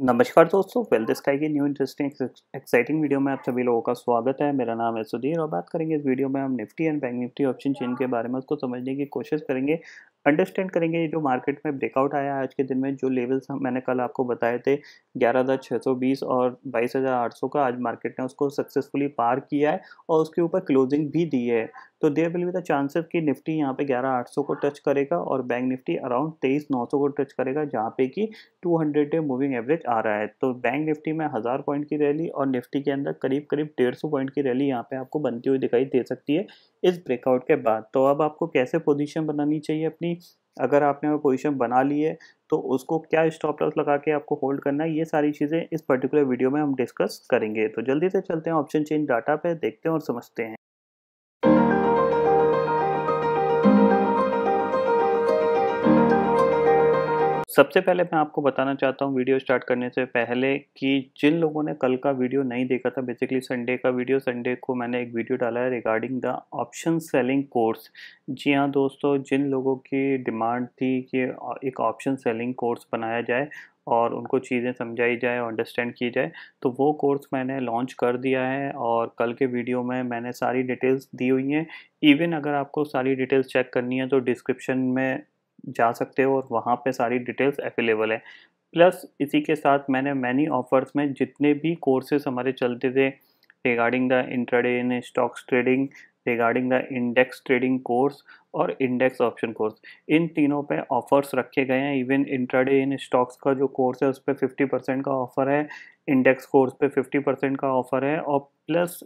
नमस्कार दोस्तों wealth sky की न्यू इंटरेस्टिंग एक्साइटिंग वीडियो में आप सभी लोगों का स्वागत है मेरा नाम है सुधीर और बात करेंगे इस वीडियो में हम Nifty and Bank Nifty option chain के बारे में उसको समझने की कोशिश करेंगे अंडरस्टैंड करेंगे जो मार्केट में ब्रेकआउट आया आज के दिन में जो लेवल्स मैंने कल आपको बताए थे ग्यारह हज़ार छः सौ बीस और बाईस हज़ार आठ सौ का आज मार्केट ने उसको सक्सेसफुली पार किया है और उसके ऊपर क्लोजिंग भी दी है तो there will be the chances कि निफ्टी यहाँ पे 11800 को टच करेगा और बैंक निफ्टी अराउंड 23900 को टच करेगा जहाँ पे कि 200 डे मूविंग एवरेज आ रहा है तो बैंक निफ्टी में हज़ार पॉइंट की रैली और निफ्टी के अंदर करीब करीब डेढ़ सौ पॉइंट की रैली यहाँ पे आपको बनती हुई दिखाई दे सकती है इस ब्रेकआउट के बाद तो अब आपको कैसे पोजीशन बनानी चाहिए अपनी अगर आपने वो पोजीशन बना ली है तो उसको क्या स्टॉप लॉस लगा के आपको होल्ड करना है ये सारी चीज़ें इस पर्टिकुलर वीडियो में हम डिस्कस करेंगे तो जल्दी से चलते हैं ऑप्शन चेंज डाटा पे देखते हैं और समझते हैं सबसे पहले मैं आपको बताना चाहता हूँ वीडियो स्टार्ट करने से पहले कि जिन लोगों ने कल का वीडियो नहीं देखा था बेसिकली संडे का वीडियो संडे को मैंने एक वीडियो डाला है regarding the option selling course जी हाँ दोस्तों जिन लोगों की डिमांड थी कि एक ऑप्शन सेलिंग कोर्स बनाया जाए और उनको चीज़ें समझाई जाए और अंडरस्टैंड की जाए तो वो कोर्स मैंने लॉन्च कर दिया है और कल के वीडियो में मैंने सारी डिटेल्स दी हुई हैं इवन अगर आपको सारी डिटेल्स चेक करनी है तो डिस्क्रिप्शन में जा सकते हो और वहाँ पे सारी डिटेल्स अवेलेबल है प्लस इसी के साथ मैंने मैनी ऑफर्स में जितने भी कोर्सेस हमारे चलते थे regarding the intraday in stocks trading regarding the index trading course और इंडेक्स ऑप्शन कोर्स इन तीनों पे ऑफर्स रखे गए हैं इवन इंट्राडे इन स्टॉक्स का जो कोर्स है उस पर फिफ्टी परसेंट का ऑफर है इंडेक्स कोर्स पे फिफ्टी परसेंट का ऑफर है और प्लस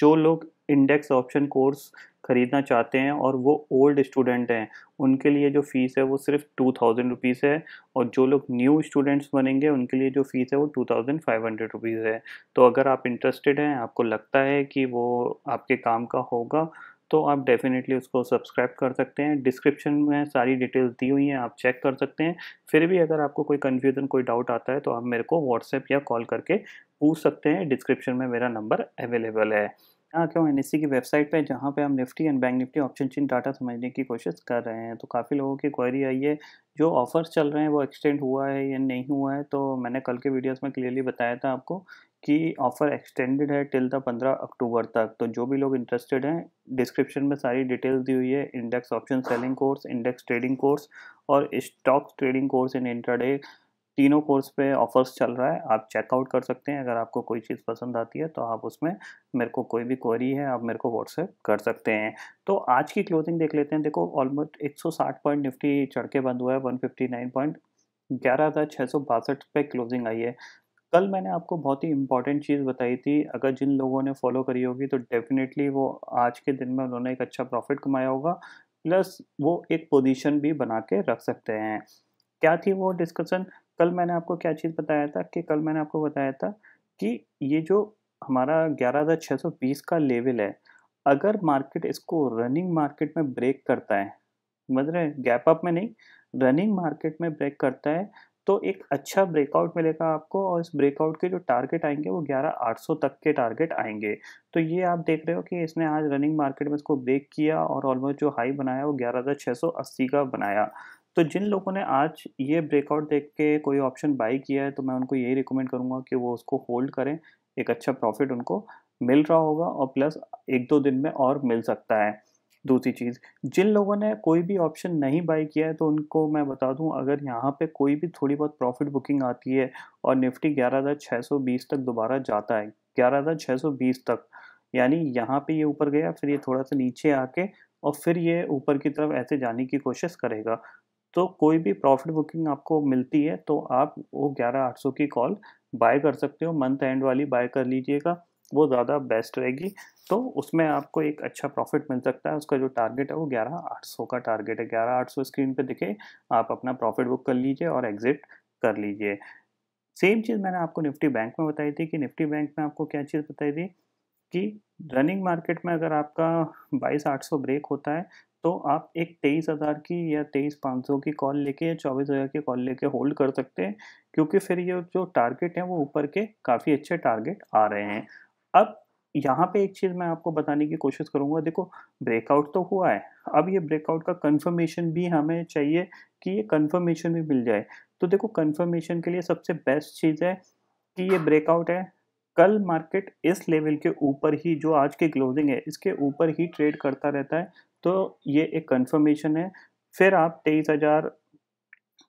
जो लोग इंडेक्स ऑप्शन कोर्स ख़रीदना चाहते हैं और वो ओल्ड स्टूडेंट हैं उनके लिए जो फ़ीस है वो सिर्फ टू थाउजेंड रुपीज़ है और जो लोग न्यू स्टूडेंट्स बनेंगे उनके लिए जो फ़ीस है वो two thousand five hundred rupees है तो अगर आप इंटरेस्टेड हैं आपको लगता है कि वो आपके काम का होगा तो आप डेफ़िनेटली उसको सब्सक्राइब कर सकते हैं डिस्क्रिप्शन में सारी डिटेल्स दी हुई हैं आप चेक कर सकते हैं फिर भी अगर आपको कोई कन्फ्यूज़न कोई डाउट आता है तो आप मेरे को व्हाट्सएप या कॉल करके पूछ सकते हैं डिस्क्रिप्शन में मेरा नंबर अवेलेबल है यहाँ क्या एन e की वेबसाइट पे जहाँ पे हम Nifty and Bank Nifty option chain data समझने की कोशिश कर रहे हैं तो काफ़ी लोगों की क्वेरी आई है जो ऑफर्स चल रहे हैं वो एक्सटेंड हुआ है या नहीं हुआ है तो मैंने कल के वीडियोस में क्लियरली बताया था आपको कि ऑफ़र एक्सटेंडेड है टिल द पंद्रह अक्टूबर तक तो जो भी लोग इंटरेस्टेड हैं डिस्क्रिप्शन में सारी डिटेल्स दी हुई है index option selling course index trading course और stock trading course in intraday तीनों कोर्स पे ऑफर्स चल रहा है आप चेकआउट कर सकते हैं अगर आपको कोई चीज़ पसंद आती है तो आप उसमें मेरे को कोई भी क्वेरी है आप मेरे को व्हाट्सएप कर सकते हैं तो आज की क्लोजिंग देख लेते हैं देखो ऑलमोस्ट 160 पॉइंट निफ्टी चढ़ के बंद हुआ है वन पॉइंट ग्यारह हज़ार छः सौ बासठ पे क्लोजिंग आई है कल मैंने आपको बहुत ही इंपॉर्टेंट चीज़ बताई थी अगर जिन लोगों ने फॉलो करी होगी तो डेफिनेटली वो आज के दिन में उन्होंने एक अच्छा प्रॉफिट कमाया होगा प्लस वो एक पोजीशन भी बना के रख सकते हैं क्या थी वो डिस्कशन कल मैंने आपको क्या चीज़ बताया था कि कल मैंने आपको बताया था कि ये जो हमारा ग्यारह का लेवल है अगर मार्केट इसको रनिंग मार्केट में ब्रेक करता है समझ रहे गैप अप में नहीं रनिंग मार्केट में ब्रेक करता है तो एक अच्छा ब्रेकआउट मिलेगा आपको और इस ब्रेकआउट के जो टारगेट आएंगे वो 11800 तक के टारगेट आएंगे तो ये आप देख रहे हो कि इसने आज रनिंग मार्केट में इसको ब्रेक किया और ऑलमोस्ट जो हाई बनाया वो ग्यारह का बनाया तो जिन लोगों ने आज ये ब्रेकआउट देख के कोई ऑप्शन बाई किया है तो मैं उनको यही रिकमेंड करूँगा कि वो उसको होल्ड करें एक अच्छा प्रॉफिट उनको मिल रहा होगा और प्लस एक दो दिन में और मिल सकता है दूसरी चीज़ जिन लोगों ने कोई भी ऑप्शन नहीं बाई किया है तो उनको मैं बता दूं अगर यहाँ पे कोई भी थोड़ी बहुत प्रॉफिट बुकिंग आती है और निफ्टी ग्यारह हज़ार छः सौ बीस तक दोबारा जाता है ग्यारह हज़ार छः सौ बीस तक यानी यहाँ पे ये ऊपर गया फिर ये थोड़ा सा नीचे आके और फिर ये ऊपर की तरफ ऐसे जाने की कोशिश करेगा तो कोई भी प्रॉफिट बुकिंग आपको मिलती है तो आप वो ग्यारह आठ सौ की कॉल बाय कर सकते हो मंथ एंड वाली बाय कर लीजिएगा वो ज़्यादा बेस्ट रहेगी तो उसमें आपको एक अच्छा प्रॉफिट मिल सकता है उसका जो टारगेट है वो ग्यारह आठ सौ का टारगेट है ग्यारह आठ सौ स्क्रीन पे दिखे आप अपना प्रॉफिट बुक कर लीजिए और एग्जिट कर लीजिए सेम चीज़ मैंने आपको निफ्टी बैंक में बताई थी कि निफ्टी बैंक में आपको क्या चीज़ बताई थी कि रनिंग मार्केट में अगर आपका बाईस आठ सौ ब्रेक होता है तो आप एक तेईस हज़ार की या तेईस पाँच सौ की कॉल लेके या चौबीस हज़ार की कॉल लेके होल्ड कर सकते हैं क्योंकि फिर ये जो टारगेट हैं वो ऊपर के काफ़ी अच्छे टारगेट आ रहे हैं अब यहाँ पे एक चीज़ मैं आपको बताने की कोशिश करूँगा देखो ब्रेकआउट तो हुआ है अब ये ब्रेकआउट का कंफर्मेशन भी हमें चाहिए कि ये कंफर्मेशन भी मिल जाए तो देखो कंफर्मेशन के लिए सबसे बेस्ट चीज़ है कि ये ब्रेकआउट है कल मार्केट इस लेवल के ऊपर ही जो आज की क्लोजिंग है इसके ऊपर ही ट्रेड करता रहता है तो ये एक कंफर्मेशन है फिर आप तेईस हज़ार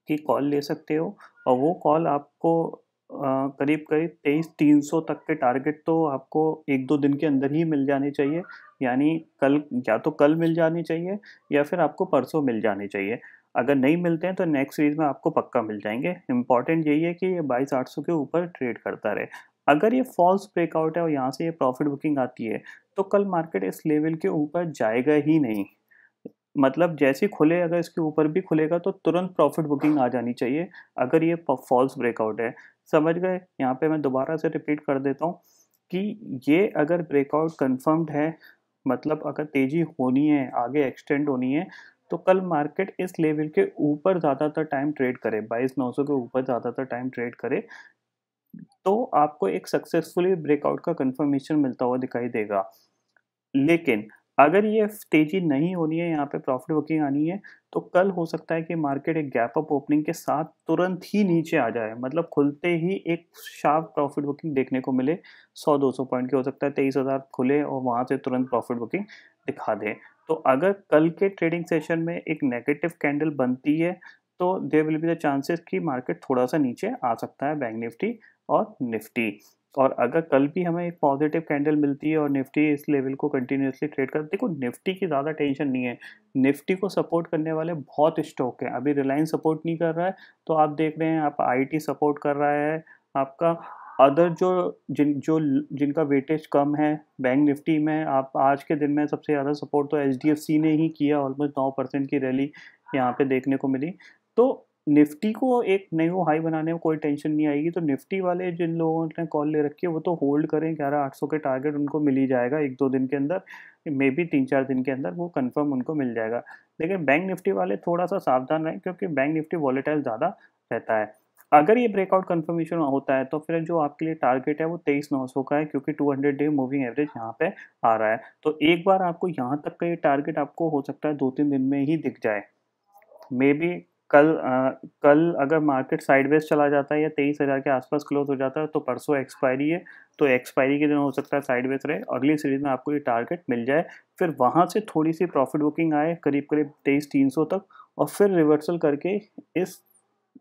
की कॉल ले सकते हो और वो कॉल आपको करीब करीब तेईस तीन सौ तक के टारगेट तो आपको एक दो दिन के अंदर ही मिल जाने चाहिए यानी कल या तो कल मिल जानी चाहिए या फिर आपको परसों मिल जाने चाहिए अगर नहीं मिलते हैं तो नेक्स्ट सीरीज में आपको पक्का मिल जाएंगे इंपॉर्टेंट यही है कि ये बाईस आठ सौ के ऊपर ट्रेड करता रहे अगर ये फॉल्स ब्रेकआउट है और यहाँ से ये प्रॉफिट बुकिंग आती है तो कल मार्केट इस लेवल के ऊपर जाएगा ही नहीं मतलब जैसे खुले अगर इसके ऊपर भी खुलेगा तो तुरंत प्रॉफिट बुकिंग आ जानी चाहिए अगर ये फॉल्स ब्रेकआउट है समझ गए यहाँ पे मैं दोबारा से रिपीट कर देता हूँ कि ये अगर ब्रेकआउट कन्फर्म्ड है मतलब अगर तेज़ी होनी है आगे एक्सटेंड होनी है तो कल मार्केट इस लेवल के ऊपर ज़्यादातर टाइम ट्रेड करे बाईस नौ सौ के ऊपर ज़्यादातर टाइम ट्रेड करे तो आपको एक सक्सेसफुली ब्रेकआउट का कंफर्मेशन मिलता हुआ दिखाई देगा लेकिन अगर ये तेजी नहीं होनी है यहाँ पे प्रॉफिट बुकिंग आनी है तो कल हो सकता है कि मार्केट एक गैप अप ओपनिंग के साथ तुरंत ही नीचे आ जाए मतलब खुलते ही एक शार्प प्रॉफिट बुकिंग देखने को मिले 100-200 पॉइंट की हो सकता है 23,000 खुले और वहाँ से तुरंत प्रॉफिट बुकिंग दिखा दे तो अगर कल के ट्रेडिंग सेशन में एक नेगेटिव कैंडल बनती है तो there will be the chances कि मार्केट थोड़ा सा नीचे आ सकता है बैंक निफ्टी और निफ्टी और अगर कल भी हमें एक पॉजिटिव कैंडल मिलती है और निफ्टी इस लेवल को कंटिन्यूसली ट्रेड कर देखो निफ्टी की ज़्यादा टेंशन नहीं है निफ्टी को सपोर्ट करने वाले बहुत स्टॉक हैं अभी रिलायंस सपोर्ट नहीं कर रहा है तो आप देख रहे हैं आप आईटी सपोर्ट कर रहा है आपका अदर जो जिन जो जिनका वेटेज कम है बैंक निफ्टी में आप आज के दिन में सबसे ज़्यादा सपोर्ट तो एच ने ही किया ऑलमोस्ट नौ परसेंट की रैली यहाँ पे देखने को मिली तो निफ्टी को एक न्यू हाई बनाने में कोई टेंशन नहीं आएगी तो निफ्टी वाले जिन लोगों ने कॉल ले रखी है वो तो होल्ड करें ग्यारह आठ सौ के टारगेट उनको मिल ही जाएगा एक दो दिन के अंदर मे बी तीन चार दिन के अंदर वो कंफर्म उनको मिल जाएगा लेकिन बैंक निफ्टी वाले थोड़ा सा सावधान रहें क्योंकि बैंक निफ्टी वॉलेटाइल ज़्यादा रहता है अगर ये ब्रेकआउट कन्फर्मेशन होता है तो फिर जो आपके लिए टारगेट है वो तेईस नौ सौ का है क्योंकि two hundred day moving average यहाँ पे आ रहा है तो एक बार आपको यहाँ तक का ये टारगेट आपको हो सकता है दो तीन दिन में ही दिख जाए मे बी कल आ, कल अगर मार्केट साइडवेज चला जाता है या तेईस हज़ार के आसपास क्लोज हो जाता है तो परसों एक्सपायरी है तो एक्सपायरी के दिन हो सकता है साइडवेज रहे अगली सीरीज में आपको ये टारगेट मिल जाए फिर वहाँ से थोड़ी सी प्रॉफिट बुकिंग आए करीब करीब तेईस तीन सौ तक और फिर रिवर्सल करके इस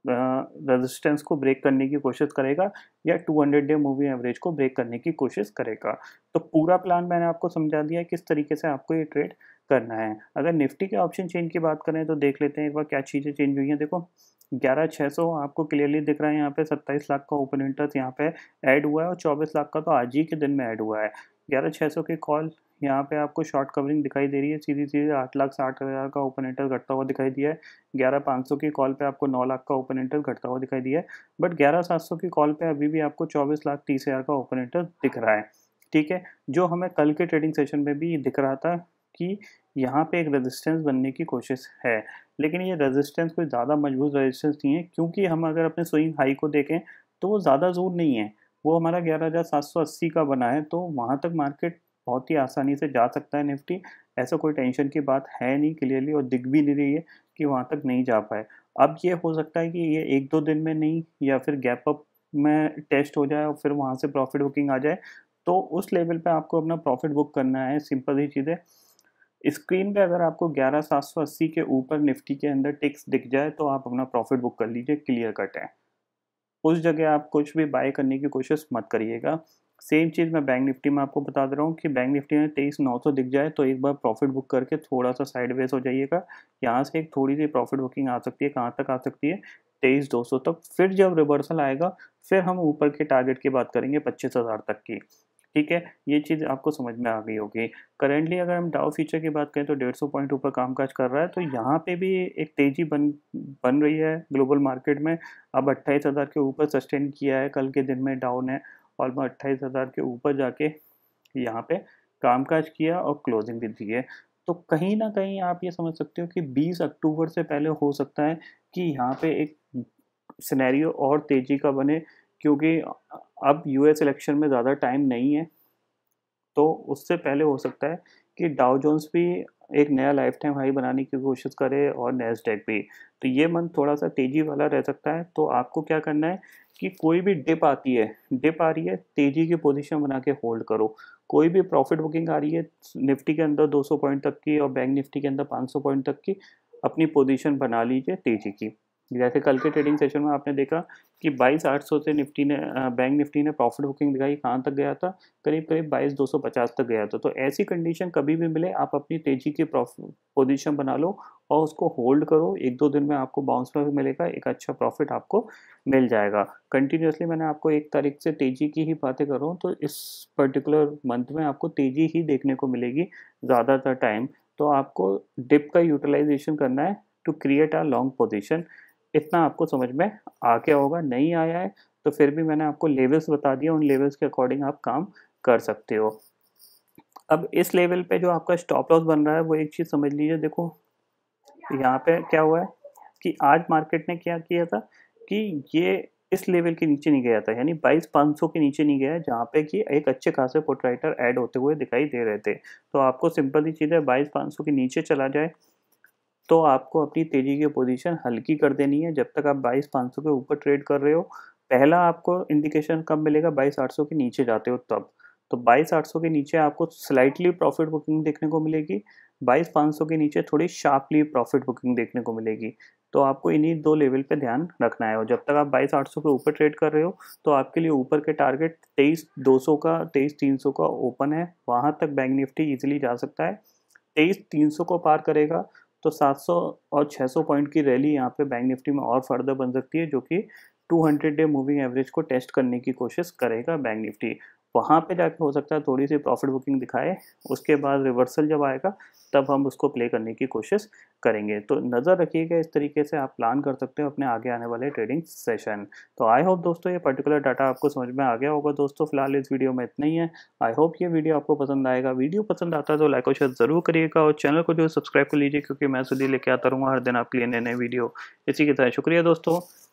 रेजिस्टेंस को ब्रेक करने की कोशिश करेगा या 200 डे मूवी एवरेज को ब्रेक करने की कोशिश करेगा तो पूरा प्लान मैंने आपको समझा दिया किस तरीके से आपको ये ट्रेड करना है अगर निफ्टी के ऑप्शन चेंज की बात करें तो देख लेते हैं एक बार क्या चीज़ें चेंज हुई हैं देखो ग्यारह छः सौ आपको क्लियरली दिख रहा है यहाँ पे सत्ताईस लाख का ओपन इंटरेस्ट यहाँ पे ऐड हुआ है और चौबीस लाख का तो आज ही के दिन में ऐड हुआ है ग्यारह छः सौ की कॉल यहाँ पे आपको शॉर्ट कवरिंग दिखाई दे रही है सीधी सीधी आठ लाख साठ हज़ार का ओपन इंटरेस्ट घटता हुआ दिखाई दिया है ग्यारह पाँच सौ की कॉल पे आपको नौ लाख का ओपन इंटरेस्ट घटता हुआ दिखाई दिया है बट ग्यारह सात सौ की कॉल पे अभी भी आपको चौबीस लाख तीस हज़ार का ओपन इंटरेस्ट दिख रहा है ठीक है जो हमें कल के ट्रेडिंग सेशन में भी दिख रहा था कि यहाँ पे एक रेजिस्टेंस बनने की कोशिश है लेकिन ये रेजिस्टेंस कोई ज़्यादा मजबूत रेजिस्टेंस नहीं है क्योंकि हम अगर अपने स्विंग हाई को देखें तो वो ज़्यादा जोर नहीं है वो हमारा ग्यारह हज़ार सात सौ अस्सी का बना है तो वहाँ तक मार्केट बहुत ही आसानी से जा सकता है निफ्टी ऐसा कोई टेंशन की बात है नहीं क्लियरली और दिख भी नहीं रही है कि वहाँ तक नहीं जा पाए अब ये हो सकता है कि ये एक दो दिन में नहीं या फिर गैप अप में टेस्ट हो जाए और फिर वहाँ से प्रॉफिट बुकिंग आ जाए तो उस लेवल पे आपको अपना प्रॉफिट बुक करना है सिंपल ही चीज़ें स्क्रीन पे अगर आपको 11780 के ऊपर निफ्टी के अंदर टिक्स दिख जाए तो आप अपना प्रॉफिट बुक कर लीजिए क्लियर कट है उस जगह आप कुछ भी बाय करने की कोशिश मत करिएगा सेम चीज़ मैं बैंक निफ्टी में आपको बता दे रहा हूँ कि बैंक निफ्टी में तेईस नौ सौ दिख जाए तो एक बार प्रॉफिट बुक करके थोड़ा सा साइडवेज हो जाइएगा यहाँ से एक थोड़ी सी प्रॉफिट बुकिंग आ सकती है कहाँ तक आ सकती है तेईस दो सौ तक फिर जब रिवर्सल आएगा फिर हम ऊपर के टारगेट की बात करेंगे पच्चीस हज़ार तक की ठीक है ये चीज़ आपको समझ में आ गई होगी करेंटली अगर हम डाउ फ्यूचर की बात करें तो डेढ़ सौ पॉइंट ऊपर कामकाज कर रहा है तो यहाँ पे भी एक तेज़ी बन बन रही है ग्लोबल मार्केट में अब अट्ठाईस हज़ार के ऊपर सस्टेन किया है कल के दिन में डाउन है और अट्ठाईस हज़ार के ऊपर जाके यहाँ पे कामकाज किया और क्लोजिंग भी दी है तो कहीं ना कहीं आप ये समझ सकते हो कि 20 अक्टूबर से पहले हो सकता है कि यहाँ पे एक सिनेरियो और तेज़ी का बने क्योंकि अब यूएस इलेक्शन में ज़्यादा टाइम नहीं है तो उससे पहले हो सकता है कि डाउ जोन्स भी एक नया लाइफ टाइम हाई बनाने की कोशिश करे और डेक भी तो ये मंथ थोड़ा सा तेज़ी वाला रह सकता है तो आपको क्या करना है कि कोई भी डिप आती है डिप आ रही है तेज़ी की पोजीशन बना के होल्ड करो कोई भी प्रॉफिट बुकिंग आ रही है निफ्टी के अंदर 200 पॉइंट तक की और बैंक निफ्टी के अंदर 500 पॉइंट तक की अपनी पोजीशन बना लीजिए तेज़ी की जैसे कल के ट्रेडिंग सेशन में आपने देखा कि बाईस आठ सौ से निफ्टी ने बैंक निफ्टी ने प्रॉफिट बुकिंग दिखाई कहाँ तक गया था करीब करीब बाईस दो सौ पचास तक गया था तो ऐसी कंडीशन कभी भी मिले आप अपनी तेजी की पोजीशन बना लो और उसको होल्ड करो एक दो दिन में आपको बाउंस बैक मिलेगा एक अच्छा प्रॉफिट आपको मिल जाएगा कंटिन्यूसली मैंने आपको एक तारीख से तेजी की ही बातें कर रहा हूँ तो इस पर्टिकुलर मंथ में आपको तेजी ही देखने को मिलेगी ज़्यादातर टाइम तो आपको डिप का यूटिलाइजेशन करना है to create a long position इतना आपको समझ में आ गया होगा नहीं आया है तो फिर भी मैंने आपको लेवल्स बता दिया उन लेवल्स के अकॉर्डिंग आप काम कर सकते हो अब इस लेवल पे जो आपका स्टॉप लॉस बन रहा है वो एक चीज़ समझ लीजिए देखो यहाँ पे क्या हुआ है कि आज मार्केट ने क्या किया था कि ये इस लेवल के नीचे नहीं गया था यानी बाईस पाँच सौ के नीचे नहीं गया है जहाँ पे कि एक अच्छे खासे पोर्ट्राइटर ऐड होते हुए दिखाई दे रहे थे तो आपको सिंपल ही चीज़ है बाईस पाँच सौ के नीचे चला जाए तो आपको अपनी तेजी की पोजीशन हल्की कर देनी है जब तक आप बाईस पाँच सौ के ऊपर ट्रेड कर रहे हो पहला आपको इंडिकेशन कब मिलेगा बाईस आठ सौ के नीचे जाते हो तब तो बाईस आठ सौ के नीचे आपको स्लाइटली प्रॉफिट बुकिंग देखने को मिलेगी बाईस पाँच सौ के नीचे थोड़ी शार्पली प्रॉफिट बुकिंग देखने को मिलेगी तो आपको इन्हीं दो लेवल पे ध्यान रखना है और जब तक आप बाईस आठ सौ के ऊपर ट्रेड कर रहे हो तो आपके लिए ऊपर के टारगेट तेईस दो सौ का तेईस तीन सौ का ओपन है वहाँ तक बैंक निफ्टी इजिली जा सकता है तेईस तीन सौ को पार करेगा तो 700 और 600 पॉइंट की रैली यहाँ पे बैंक निफ्टी में और फर्दर बन सकती है जो कि 200 डे मूविंग एवरेज को टेस्ट करने की कोशिश करेगा बैंक निफ्टी वहाँ पे जाके हो सकता है थोड़ी सी प्रॉफिट बुकिंग दिखाए उसके बाद रिवर्सल जब आएगा तब हम उसको प्ले करने की कोशिश करेंगे तो नज़र रखिएगा इस तरीके से आप प्लान कर सकते हो अपने आगे आने वाले ट्रेडिंग सेशन तो आई होप दोस्तों ये पर्टिकुलर डाटा आपको समझ में आ गया होगा दोस्तों फिलहाल इस वीडियो में इतना ही है आई होप ये वीडियो आपको पसंद आएगा वीडियो पसंद आता है तो लाइक और शेयर ज़रूर करिएगा और चैनल को जो सब्सक्राइब कर लीजिए क्योंकि मैं सुधी लेके आता रहूँगा हर दिन आपके लिए नए नए वीडियो इसी के तहत शुक्रिया दोस्तों